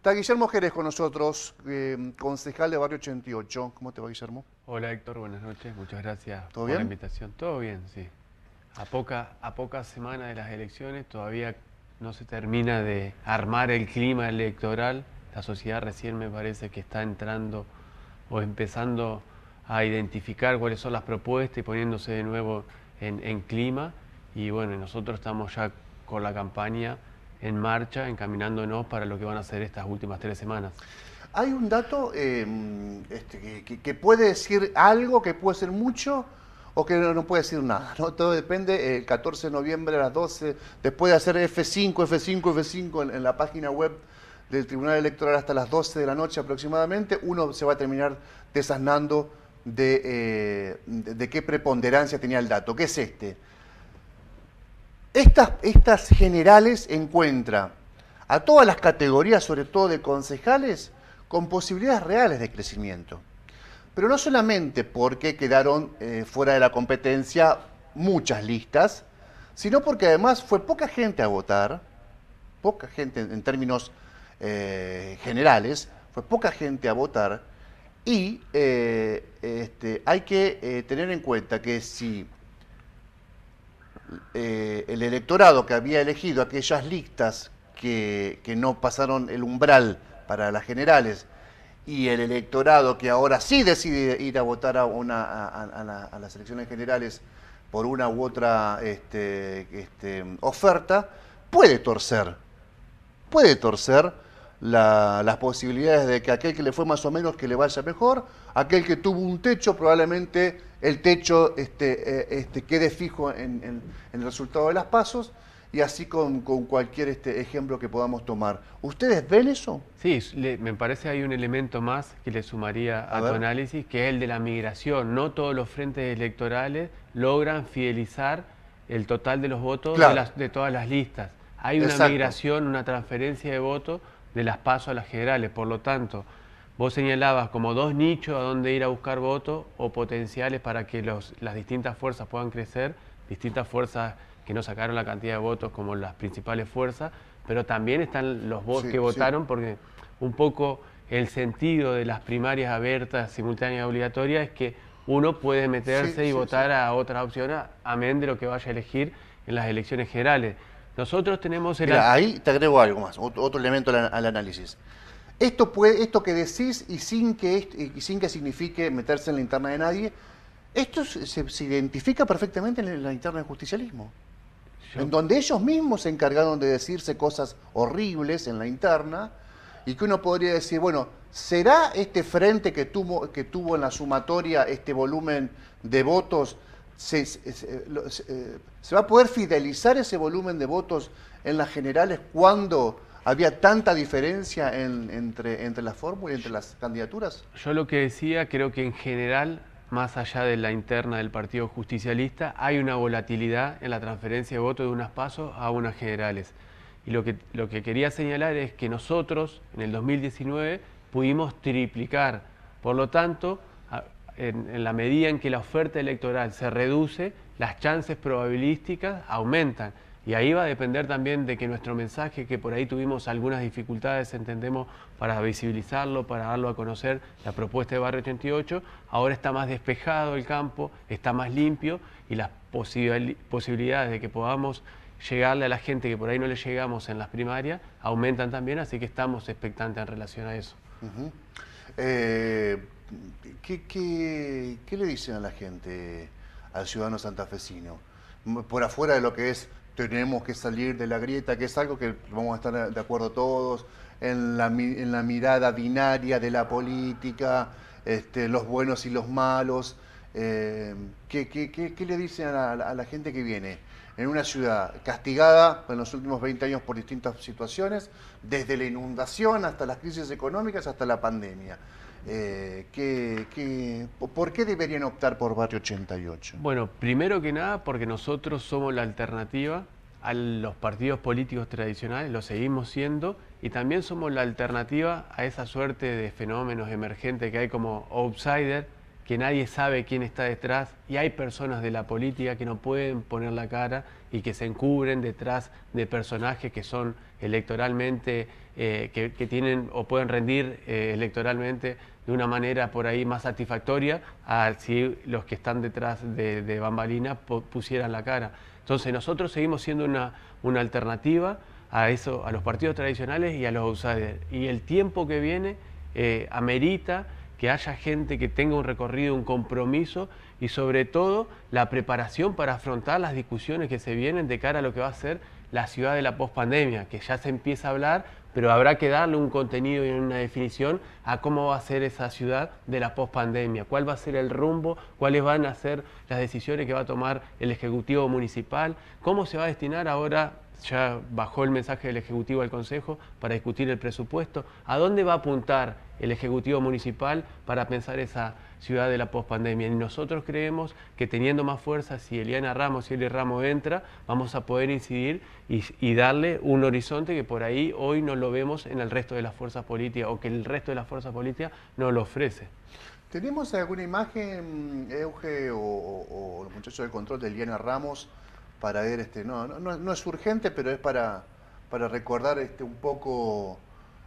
Está Guillermo Jerez con nosotros, em, concejal de Barrio 88. ¿Cómo te va, Guillermo? Hola, Héctor. Buenas noches. Muchas gracias por la invitación. Todo bien, sí. A poca, a de las elecciones todavía no se termina de armar el clima electoral. La sociedad recién me parece que está entrando o empezando a identificar cuáles son las propuestas y poniéndose de nuevo en clima. Y bueno, nosotros estamos ya con la campaña en marcha, encaminándonos para lo que van a ser estas últimas tres semanas. Hay un dato em, este, que, puede decir algo, que puede ser mucho o que no, puede decir nada. Todo depende. El 14 de noviembre a las 12, después de hacer F5, F5, F5 en, la página web del Tribunal Electoral hasta las 12 de la noche aproximadamente, uno se va a terminar desasnando de, eh, de qué preponderancia tenía el dato. ¿Qué es este? Estas, estas generales encuentra a todas las categorías, sobre todo de concejales, con posibilidades reales de crecimiento. Pero no solamente porque quedaron eh, fuera de la competencia muchas listas, sino porque además fue poca gente a votar, poca gente en, términos eh, generales, fue poca gente a votar, y eh, este, hay que tener en cuenta que si eh, el electorado que había elegido aquellas listas que, no pasaron el umbral para las generales y el electorado que ahora sí decide ir a votar a, una, a, las elecciones generales por una u otra este, este oferta, puede torcer, puede torcer las posibilidades de que aquel que le fue más o menos que le vaya mejor Aquel que tuvo un techo, probablemente el techo este, eh, este, quede fijo en, el resultado de las pasos. Y así con, cualquier este ejemplo que podamos tomar. ¿Ustedes ven eso? Sí, me parece hay un elemento más que le sumaría a, tu análisis, que es el de la migración. No todos los frentes electorales logran fidelizar el total de los votos de, todas las listas. Hay una migración, una transferencia de votos de las pasos a las generales. Por lo tanto, Vos señalabas como dos nichos a donde ir a buscar votos o potenciales para que las distintas fuerzas puedan crecer, distintas fuerzas que no sacaron la cantidad de votos como las principales fuerzas, pero también están los votos que votaron porque un poco el sentido de las primarias abiertas, simultáneas, obligatorias es que uno puede meterse y votar a otras opciones, amén de lo que vaya a elegir en las elecciones generales. Nosotros tenemos el... ahí te agrego algo más, otro, elemento al análisis esto, puede, esto que decís y sin que, sin que signifique meterse en la interna de nadie, esto se, identifica perfectamente en la interna del justicialismo. En donde ellos mismos se encargaron de decirse cosas horribles en la interna y que uno podría decir, bueno, ¿será este frente que tuvo, que tuvo en la sumatoria este volumen de votos, se eh, va a poder fidelizar ese volumen de votos en las generales cuando ¿Había tanta diferencia entre, entre las fórmulas, entre las candidaturas? Yo lo que decía, creo que en general, más allá de la interna del Partido Justicialista, hay una volatilidad en la transferencia de votos de unas pasos a unas generales. Y lo que, lo que quería señalar es que nosotros, en el 2019, pudimos triplicar. Por lo tanto, en la medida en que la oferta electoral se reduce, las chances probabilísticas aumentan. Y ahí va a depender también de que nuestro mensaje, que por ahí tuvimos algunas dificultades, entendemos, para visibilizarlo, para darlo a conocer, la propuesta de Barrio 88, ahora está más despejado el campo, está más limpio y las posibilidades de que podamos llegarle a la gente que por ahí no le llegamos en las primarias aumentan también, así que estamos expectantes en relación a eso. Eh, ¿qué, qué, qué le dicen a la gente, al ciudadano santafesino? Por afuera de lo que es tenemos que salir de la grieta, que es algo que vamos a estar de acuerdo todos, en la, en la mirada binaria de la política, este, los buenos y los malos. Eh, ¿qué, le dicen a a la, gente que viene? En una ciudad castigada en los últimos 20 años por distintas situaciones, desde la inundación hasta las crisis económicas, hasta la pandemia. Eh, por qué deberían optar por Barrio 88? Bueno, primero que nada porque nosotros somos la alternativa a los partidos políticos tradicionales, lo seguimos siendo, y también somos la alternativa a esa suerte de fenómenos emergentes que hay como outsider, que nadie sabe quién está detrás, y hay personas de la política que no pueden poner la cara y que se encubren detrás de personajes que son electoralmente, eh, que, tienen o pueden rendir eh, electoralmente de una manera por ahí más satisfactoria a si los que están detrás de, bambalina pusieran la cara. Entonces nosotros seguimos siendo una, alternativa a eso, a los partidos tradicionales y a los outsiders. Y el tiempo que viene eh, amerita que haya gente que tenga un recorrido, un compromiso y sobre todo la preparación para afrontar las discusiones que se vienen de cara a lo que va a ser la ciudad de la pospandemia, que ya se empieza a hablar pero habrá que darle un contenido y una definición a cómo va a ser esa ciudad de la pospandemia, cuál va a ser el rumbo, cuáles van a ser las decisiones que va a tomar el Ejecutivo Municipal, cómo se va a destinar ahora ya bajó el mensaje del Ejecutivo al Consejo para discutir el presupuesto. ¿A dónde va a apuntar el Ejecutivo Municipal para pensar esa ciudad de la pospandemia? Y nosotros creemos que teniendo más fuerza, si Eliana Ramos y Eli Ramos entra, vamos a poder incidir y, darle un horizonte que por ahí hoy no lo vemos en el resto de las fuerzas políticas o que el resto de las fuerzas políticas no lo ofrece. ¿Tenemos alguna imagen, Euge o, o los muchachos de control de Eliana Ramos? para ver, este, no, no, no es urgente, pero es para, para recordar este, un poco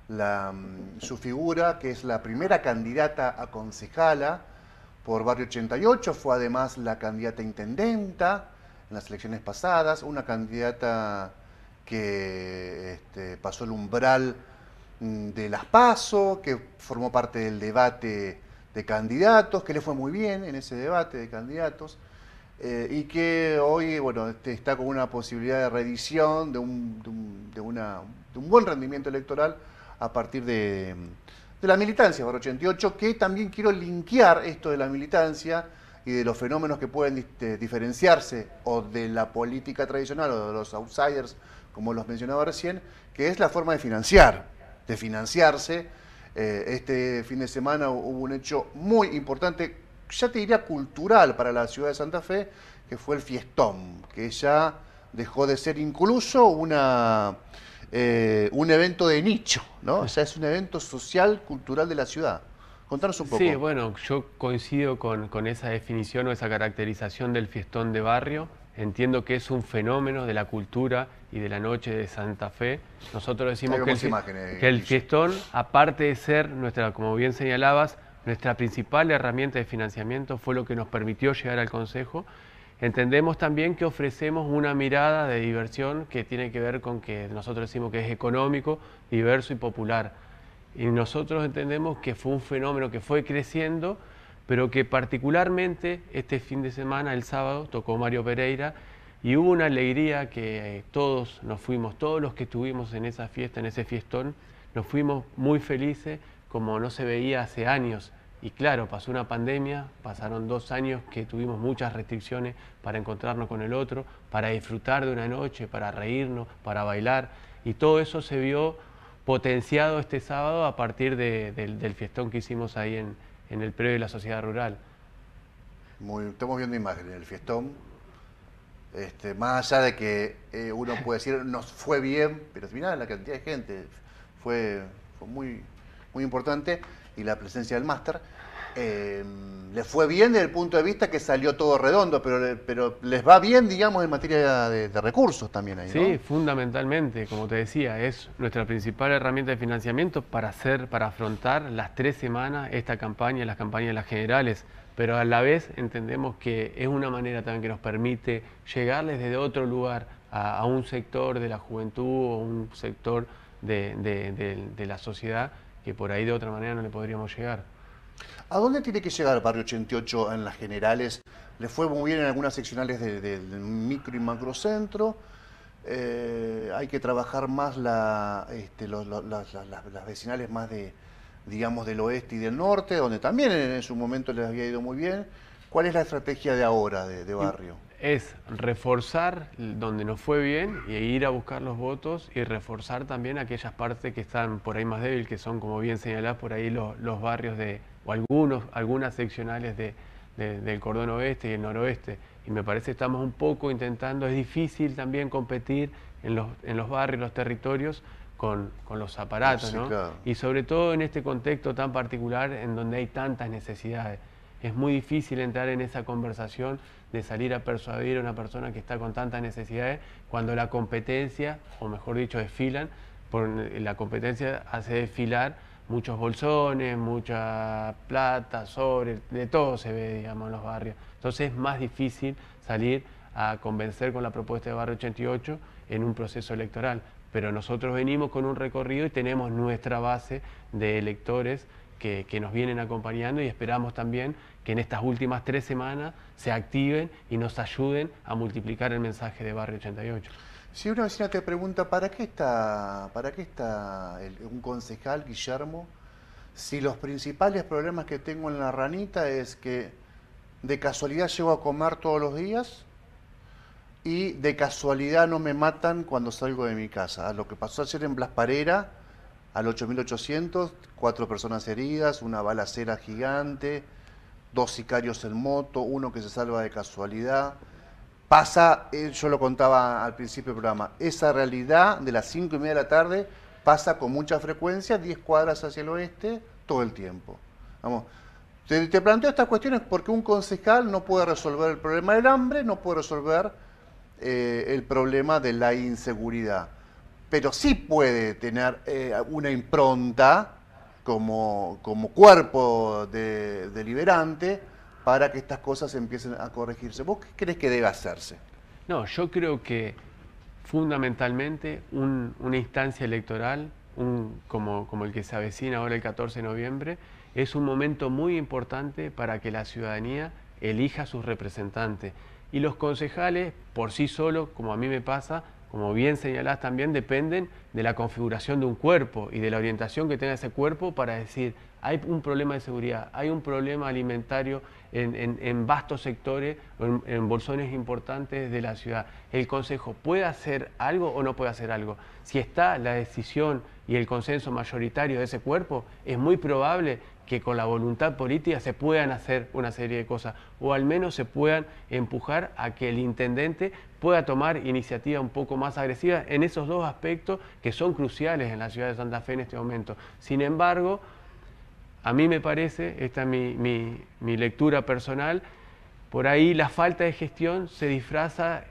mm, su figura, que es la primera candidata a concejala por Barrio 88, fue además la candidata intendenta en las elecciones pasadas, una candidata que este, pasó el umbral mm, de las PASO, que formó parte del debate de candidatos, que le fue muy bien en ese debate de candidatos. Eh, y que hoy bueno, este, está con una posibilidad de reedición de un, de, buen rendimiento electoral a partir de, la militancia, por 88, que también quiero linkear esto de la militancia y de los fenómenos que pueden este, diferenciarse o de la política tradicional o de los outsiders, como los mencionaba recién, que es la forma de financiar, de financiarse. Eh, este fin de semana hubo un hecho muy importante ya te diría cultural para la ciudad de Santa Fe, que fue el fiestón, que ya dejó de ser incluso una, eh, un evento de nicho, ¿no? O sea, es un evento social, cultural de la ciudad. Contanos un poco. Sí, bueno, yo coincido con, esa definición o esa caracterización del fiestón de barrio. Entiendo que es un fenómeno de la cultura y de la noche de Santa Fe. Nosotros decimos que que el, fiestón, aparte de ser nuestra, como bien señalabas, nuestra principal herramienta de financiamiento, fue lo que nos permitió llegar al Consejo. Entendemos también que ofrecemos una mirada de diversión que tiene que ver con que nosotros decimos que es económico, diverso y popular. Y nosotros entendemos que fue un fenómeno que fue creciendo, pero que particularmente este fin de semana, el sábado, tocó Mario Pereira y hubo una alegría que todos nos fuimos, todos los que estuvimos en esa fiesta, en ese fiestón, nos fuimos muy felices como no se veía hace años. Y claro, pasó una pandemia, pasaron dos años que tuvimos muchas restricciones para encontrarnos con el otro, para disfrutar de una noche, para reírnos, para bailar. Y todo eso se vio potenciado este sábado a partir del fiestón que hicimos ahí en, en el predio de la sociedad rural. Muy, estamos viendo imágenes del fiestón. Este, más allá de que eh, uno puede decir nos fue bien, pero mirá la cantidad de gente, fue, fue muy, muy importante, y la presencia del máster. Eh, les fue bien desde el punto de vista que salió todo redondo, pero, pero les va bien, digamos, en materia de, recursos también ahí. Sí, fundamentalmente, como te decía, es nuestra principal herramienta de financiamiento para hacer, para afrontar las tres semanas esta campaña, las campañas las generales. Pero a la vez entendemos que es una manera también que nos permite llegarles desde otro lugar a, un sector de la juventud o un sector de, de la sociedad que por ahí de otra manera no le podríamos llegar. ¿A dónde tiene que llegar Barrio 88 en las generales? Le fue muy bien en algunas seccionales del micro y macrocentro. Eh, hay que trabajar más este, las, vecinales más de, digamos, del oeste y del norte, donde también en, su momento les había ido muy bien. ¿Cuál es la estrategia de ahora de barrio? es reforzar donde nos fue bien y ir a buscar los votos y reforzar también aquellas partes que están por ahí más débiles... que son, como bien señalás, por ahí los, barrios de, o algunos, algunas seccionales de, del cordón oeste y el noroeste. Y me parece que estamos un poco intentando, es difícil también competir en los, en los barrios, los territorios, con, los aparatos, ¿no? Y sobre todo en este contexto tan particular en donde hay tantas necesidades. Es muy difícil entrar en esa conversación de salir a persuadir a una persona que está con tantas necesidades cuando la competencia, o mejor dicho, desfilan, por, la competencia hace desfilar muchos bolsones, mucha plata, sobre, de todo se ve, digamos, en los barrios. Entonces es más difícil salir a convencer con la propuesta de Barrio 88 en un proceso electoral. Pero nosotros venimos con un recorrido y tenemos nuestra base de electores que, nos vienen acompañando y esperamos también que en estas últimas tres semanas se activen y nos ayuden a multiplicar el mensaje de Barrio 88. Si una vecina te pregunta, ¿para qué está, para qué está un concejal, Guillermo, si los principales problemas que tengo en la ranita es que de casualidad llego a comer todos los días y de casualidad no me matan cuando salgo de mi casa? Ah, lo que pasó ayer en Blasparera al 8800, cuatro personas heridas, una balacera gigante, dos sicarios en moto, uno que se salva de casualidad. Pasa, eh, yo lo contaba al principio del programa, esa realidad de las cinco y media de la tarde pasa con mucha frecuencia, 10 cuadras hacia el oeste, todo el tiempo. Vamos, te, planteo estas cuestiones porque un concejal no puede resolver el problema del hambre, no puede resolver eh, el problema de la inseguridad pero sí puede tener eh, una impronta como, como cuerpo deliberante para que estas cosas empiecen a corregirse. ¿Vos qué crees que debe hacerse? No, yo creo que fundamentalmente una instancia electoral, como, como el que se avecina ahora el 14 de noviembre, es un momento muy importante para que la ciudadanía elija a sus representantes. Y los concejales, por sí solos, como a mí me pasa, como bien señalás también, dependen de la configuración de un cuerpo y de la orientación que tenga ese cuerpo para decir, hay un problema de seguridad, hay un problema alimentario en, vastos sectores, o en, bolsones importantes de la ciudad. ¿El Consejo puede hacer algo o no puede hacer algo? Si está la decisión y el consenso mayoritario de ese cuerpo, es muy probable que con la voluntad política se puedan hacer una serie de cosas o al menos se puedan empujar a que el intendente pueda tomar iniciativa un poco más agresiva en esos dos aspectos que son cruciales en la ciudad de Santa Fe en este momento. Sin embargo, a mí me parece, esta es mi, mi lectura personal, por ahí la falta de gestión se disfraza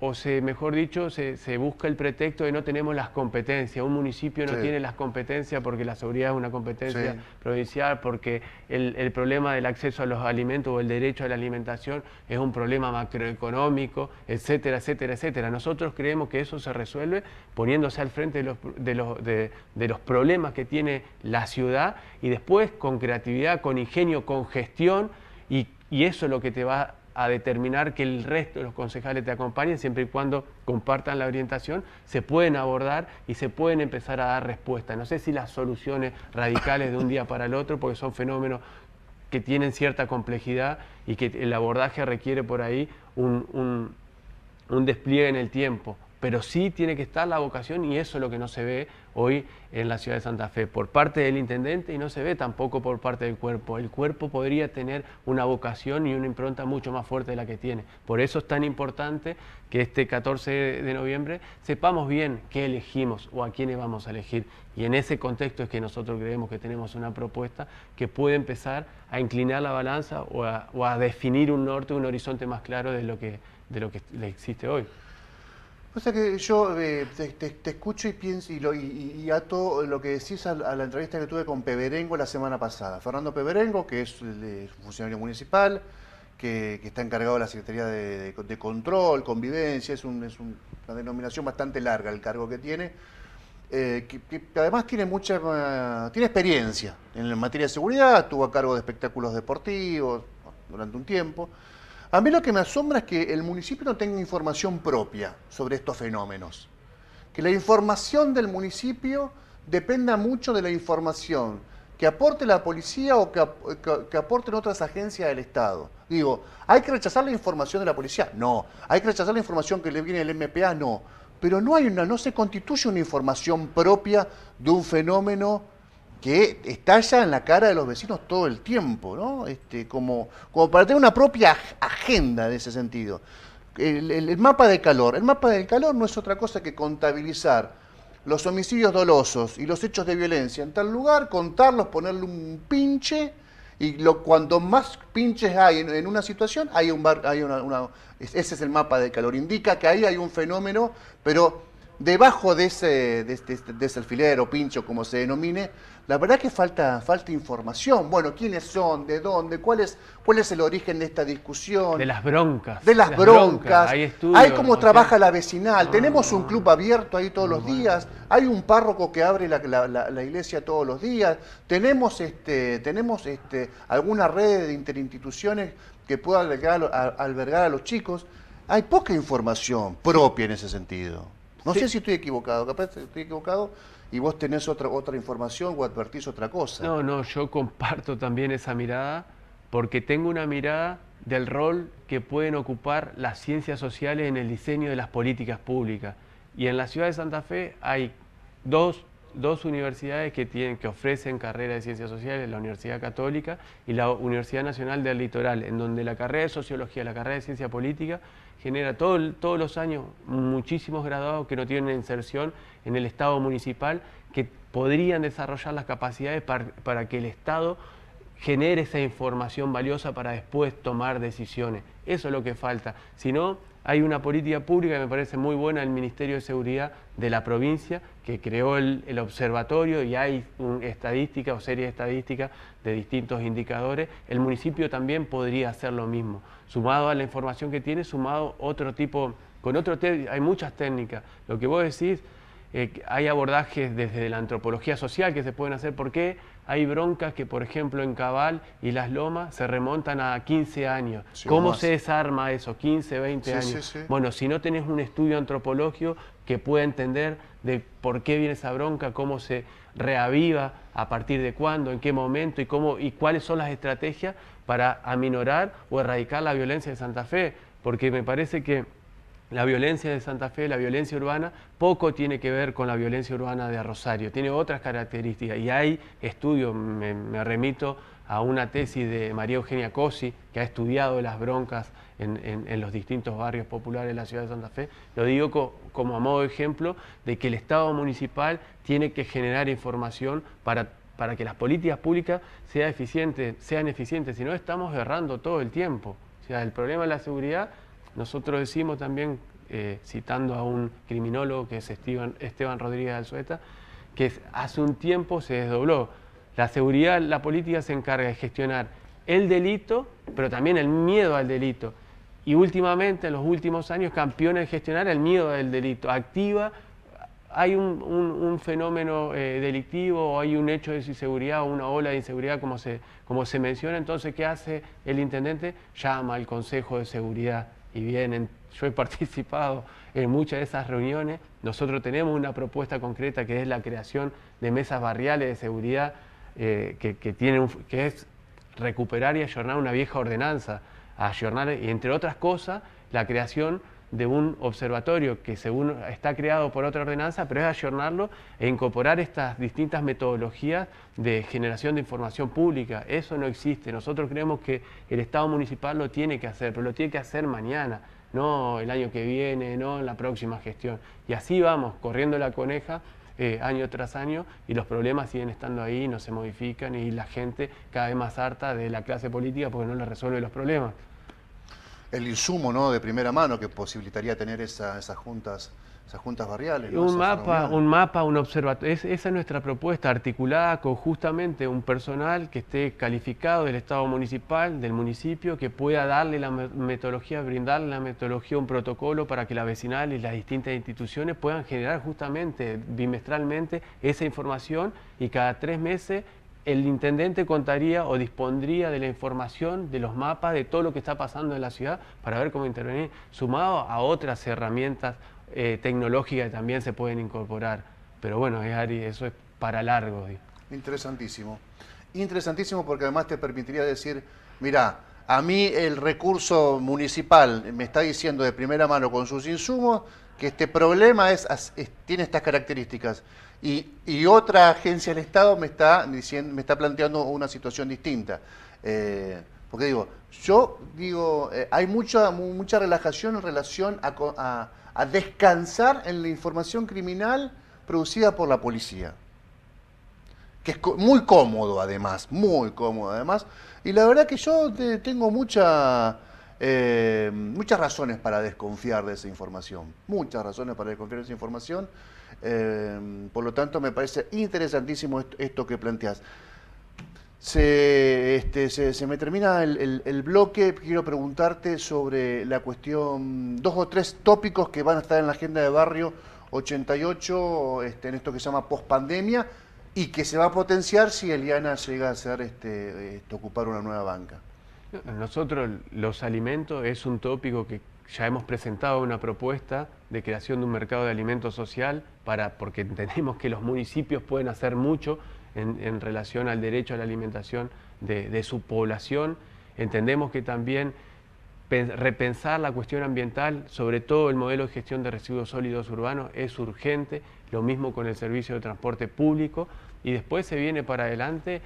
o mejor dicho, se, busca el pretexto de no tenemos las competencias. Un municipio no tiene las competencias porque la seguridad es una competencia provincial, porque el, problema del acceso a los alimentos o el derecho a la alimentación es un problema macroeconómico, etcétera, etcétera, etcétera. Nosotros creemos que eso se resuelve poniéndose al frente de los, de los, problemas que tiene la ciudad y después con creatividad, con ingenio, con gestión y, y eso es lo que te va a determinar que el resto de los concejales te acompañen, siempre y cuando compartan la orientación, se pueden abordar y se pueden empezar a dar respuesta. No sé si las soluciones radicales de un día para el otro, porque son fenómenos que tienen cierta complejidad y que el abordaje requiere por ahí un, un despliegue en el tiempo, pero sí tiene que estar la vocación y eso es lo que no se ve hoy en la ciudad de Santa Fe por parte del intendente y no se ve tampoco por parte del cuerpo. El cuerpo podría tener una vocación y una impronta mucho más fuerte de la que tiene. Por eso es tan importante que este 14 de noviembre sepamos bien qué elegimos o a quiénes vamos a elegir. Y en ese contexto es que nosotros creemos que tenemos una propuesta que puede empezar a inclinar la balanza o a, definir un norte, un horizonte más claro de lo que, de lo que existe hoy que yo eh, te, escucho y pienso y, lo, y, ato lo que decís a, la entrevista que tuve con Peberengo la semana pasada. Fernando Peberengo, que es el, eh, funcionario municipal, que, está encargado de la Secretaría de, Control, Convivencia, es, una denominación bastante larga el cargo que tiene, eh, que, además tiene mucha tiene experiencia en materia de seguridad, estuvo a cargo de espectáculos deportivos durante un tiempo. A mí lo que me asombra es que el municipio no tenga información propia sobre estos fenómenos. Que la información del municipio dependa mucho de la información que aporte la policía o que, aporten otras agencias del Estado. Digo, ¿hay que rechazar la información de la policía? No. ¿Hay que rechazar la información que le viene del MPA? No. Pero no hay una, no se constituye una información propia de un fenómeno que estalla en la cara de los vecinos todo el tiempo, ¿no? Este, como, como para tener una propia agenda de ese sentido. El, mapa de calor. El mapa del calor no es otra cosa que contabilizar los homicidios dolosos y los hechos de violencia en tal lugar, contarlos, ponerle un pinche, y lo, más pinches hay en, una situación, hay un bar, hay una, ese es el mapa del calor. Indica que ahí hay un fenómeno, pero debajo de ese, de ese alfiler o pincho, como se denomine, la verdad que falta, falta información. Bueno, ¿quiénes son? ¿De dónde? ¿Cuál es, cuál es el origen de esta discusión? De las broncas. De las, broncas. Hay, estudios, cómo trabaja la vecinal. Ah. Tenemos un club abierto ahí todos los días. Hay un párroco que abre la, iglesia todos los días. Tenemos, este, tenemos este, alguna red de interinstituciones que pueda albergar a, albergar a los chicos. Hay poca información propia en ese sentido. No sé si estoy equivocado, capaz estoy equivocado, y vos tenés otra, otra información o advertís otra cosa. No, no, yo comparto también esa mirada porque tengo una mirada del rol que pueden ocupar las ciencias sociales en el diseño de las políticas públicas. Y en la ciudad de Santa Fe hay dos dos universidades que, tienen, que ofrecen carreras de ciencias sociales, la Universidad Católica y la Universidad Nacional del Litoral, en donde la carrera de sociología, la carrera de ciencia política, genera todos los años muchísimos graduados que no tienen inserción en el Estado municipal, que podrían desarrollar las capacidades para, que el Estado genere esa información valiosa para después tomar decisiones. Eso es lo que falta. sino hay una política pública que me parece muy buena el Ministerio de Seguridad de la provincia, que creó el, observatorio y hay estadísticas o series de estadísticas de distintos indicadores. El municipio también podría hacer lo mismo, sumado a la información que tiene, sumado otro tipo, con otro, hay muchas técnicas. Lo que vos decís eh, hay abordajes desde la antropología social que se pueden hacer porque hay broncas que, por ejemplo, en Cabal y Las Lomas se remontan a 15 años. ¿Cómo se desarma eso? 15, 20 años. bueno, si no tenés un estudio antropológico que pueda entender de por qué viene esa bronca, cómo se reaviva, a partir de cuándo, en qué momento y, cómo, y cuáles son las estrategias para aminorar o erradicar la violencia de Santa Fe. Porque me parece que la violencia de Santa Fe, la violencia urbana, poco tiene que ver con la violencia urbana de Rosario, tiene otras características y hay estudios, me, remito a una tesis de María Eugenia Cosi, que ha estudiado las broncas en, los distintos barrios populares de la ciudad de Santa Fe, lo digo como a modo de ejemplo de que el Estado municipal tiene que generar información para que las políticas públicas sean eficientes, sean eficientes, si no estamos errando todo el tiempo. O sea, el problema de la seguridad nosotros decimos también, eh, citando a un criminólogo que es Esteban, Esteban Rodríguez Alzueta, que hace un tiempo se desdobló. La seguridad, la política se encarga de gestionar el delito, pero también el miedo al delito. Y últimamente, en los últimos años, campeona en gestionar el miedo del delito. Activa, hay un, fenómeno eh, delictivo o hay un hecho de inseguridad o una ola de inseguridad, como se, como se menciona. Entonces, ¿qué hace el intendente? Llama al Consejo de Seguridad y bien Yo he participado en muchas de esas reuniones. Nosotros tenemos una propuesta concreta que es la creación de mesas barriales de seguridad eh, que, que es recuperar y ayornar una vieja ordenanza, ayornar, y entre otras cosas, la creación de un observatorio que según está creado por otra ordenanza, pero es ayornarlo e incorporar estas distintas metodologías de generación de información pública. Eso no existe. Nosotros creemos que el Estado municipal lo tiene que hacer, pero lo tiene que hacer mañana, no el año que viene, no en la próxima gestión. Y así vamos, corriendo la coneja eh, año tras año y los problemas siguen estando ahí, no se modifican y la gente cada vez más harta de la clase política porque no le resuelve los problemas el insumo ¿no? de primera mano que posibilitaría tener esas juntas esas juntas barriales. Un, mapa, un mapa, un observatorio. esa es nuestra propuesta, articulada con justamente un personal que esté calificado del Estado municipal, del municipio, que pueda darle la metodología, brindarle la metodología, un protocolo para que la vecinal y las distintas instituciones puedan generar justamente bimestralmente esa información y cada tres meses el intendente contaría o dispondría de la información, de los mapas, de todo lo que está pasando en la ciudad para ver cómo intervenir, sumado a otras herramientas eh, tecnológicas que también se pueden incorporar. Pero bueno, eso es para largo. Interesantísimo. Interesantísimo porque además te permitiría decir, mira, a mí el recurso municipal me está diciendo de primera mano con sus insumos que este problema tiene estas características. Y, otra agencia del Estado me está, diciendo, me está planteando una situación distinta. Eh, porque digo, yo digo, eh, hay mucha, mucha relajación en relación a, a, descansar en la información criminal producida por la policía. Que es muy cómodo además, muy cómodo además, y la verdad que yo tengo mucha, eh, muchas razones para desconfiar de esa información, muchas razones para desconfiar de esa información. Eh, por lo tanto, me parece interesantísimo esto, que planteas. Este, se, se, me termina el, bloque, quiero preguntarte sobre la cuestión, dos o tres tópicos que van a estar en la agenda de barrio 88, este, en esto que se llama pospandemia, y que se va a potenciar si Eliana llega a este, este, ocupar una nueva banca. Nosotros los alimentos es un tópico que ya hemos presentado una propuesta de creación de un mercado de alimentos social para porque entendemos que los municipios pueden hacer mucho en, relación al derecho a la alimentación de su población. Entendemos que también repensar la cuestión ambiental, sobre todo el modelo de gestión de residuos sólidos urbanos, es urgente, lo mismo con el servicio de transporte público, y después se viene para adelante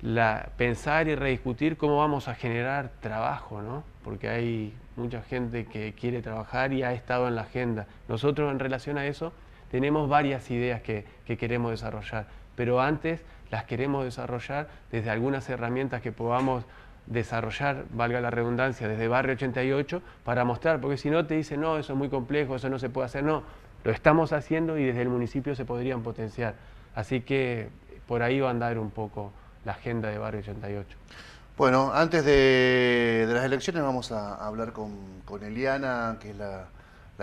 la, pensar y rediscutir cómo vamos a generar trabajo, Porque hay mucha gente que quiere trabajar y ha estado en la agenda. Nosotros en relación a eso tenemos varias ideas que, que queremos desarrollar, pero antes las queremos desarrollar desde algunas herramientas que podamos desarrollar, valga la redundancia, desde Barrio 88 para mostrar, porque si no te dicen, no, eso es muy complejo, eso no se puede hacer, no, lo estamos haciendo y desde el municipio se podrían potenciar. Así que por ahí va a andar un poco la agenda de Barrio 88. Bueno, antes de, las elecciones vamos a, hablar con, Eliana, que es la,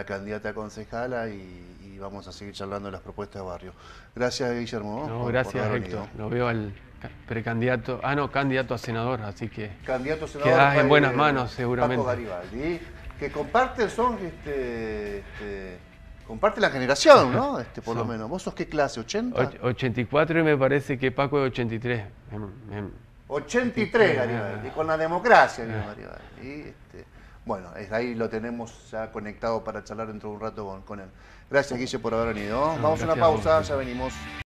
candidata concejala, y, vamos a seguir charlando de las propuestas de Barrio. Gracias, Guillermo. No, gracias, Héctor. Lo veo al precandidato, ah no, candidato a senador, así que candidato a senador, quedás en buenas manos seguramente. Paco Garibaldi, que comparten son este, este Comparte la generación, ¿no? Este, por lo menos. ¿Vos sos qué clase? ¿80? 84 y me parece que Paco es 83. 83, em, em. Garibaldi, y con la democracia, ah. Garibaldi. Este, bueno, ahí lo tenemos ya conectado para charlar dentro de un rato con, él. Gracias, Guille, por haber venido. Vamos a una pausa, ya venimos.